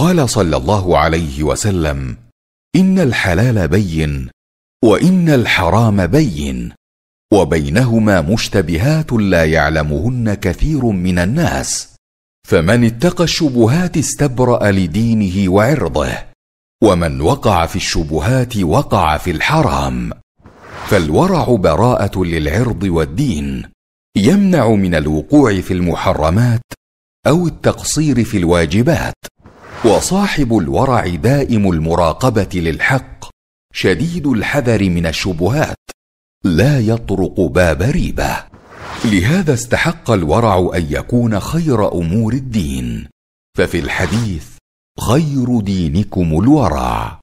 قال صلى الله عليه وسلم ان الحلال بين وان الحرام بين وبينهما مشتبهات لا يعلمهن كثير من الناس فمن اتقى الشبهات استبرا لدينه وعرضه ومن وقع في الشبهات وقع في الحرام فالورع براءه للعرض والدين يمنع من الوقوع في المحرمات او التقصير في الواجبات وصاحب الورع دائم المراقبه للحق شديد الحذر من الشبهات لا يطرق باب ريبه لهذا استحق الورع ان يكون خير امور الدين ففي الحديث خير دينكم الورع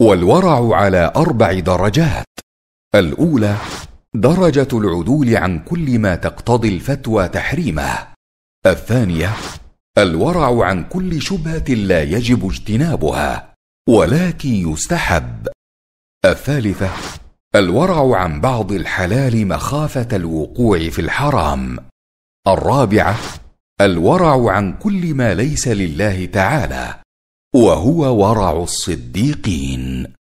والورع على اربع درجات الاولى درجه العدول عن كل ما تقتضي الفتوى تحريمه الثانيه الورع عن كل شبهه لا يجب اجتنابها ولكن يستحب الثالثه الورع عن بعض الحلال مخافه الوقوع في الحرام الرابعه الورع عن كل ما ليس لله تعالى وهو ورع الصديقين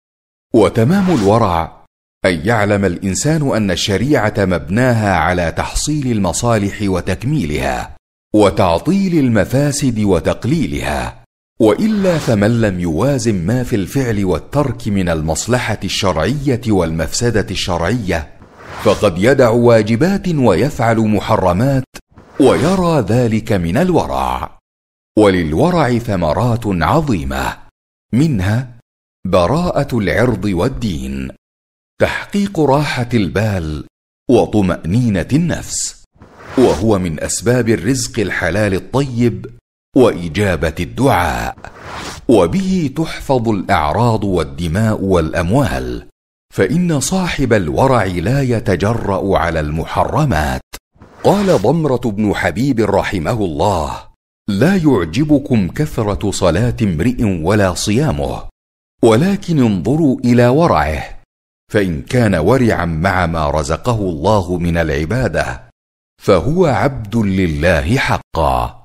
وتمام الورع ان يعلم الانسان ان الشريعه مبناها على تحصيل المصالح وتكميلها وتعطيل المفاسد وتقليلها والا فمن لم يوازن ما في الفعل والترك من المصلحه الشرعيه والمفسده الشرعيه فقد يدع واجبات ويفعل محرمات ويرى ذلك من الورع وللورع ثمرات عظيمه منها براءه العرض والدين تحقيق راحه البال وطمانينه النفس وهو من اسباب الرزق الحلال الطيب واجابه الدعاء وبه تحفظ الاعراض والدماء والاموال فان صاحب الورع لا يتجرا على المحرمات قال ضمره بن حبيب رحمه الله لا يعجبكم كثره صلاه امرئ ولا صيامه ولكن انظروا الى ورعه فان كان ورعا مع ما رزقه الله من العباده فهو عبد لله حقا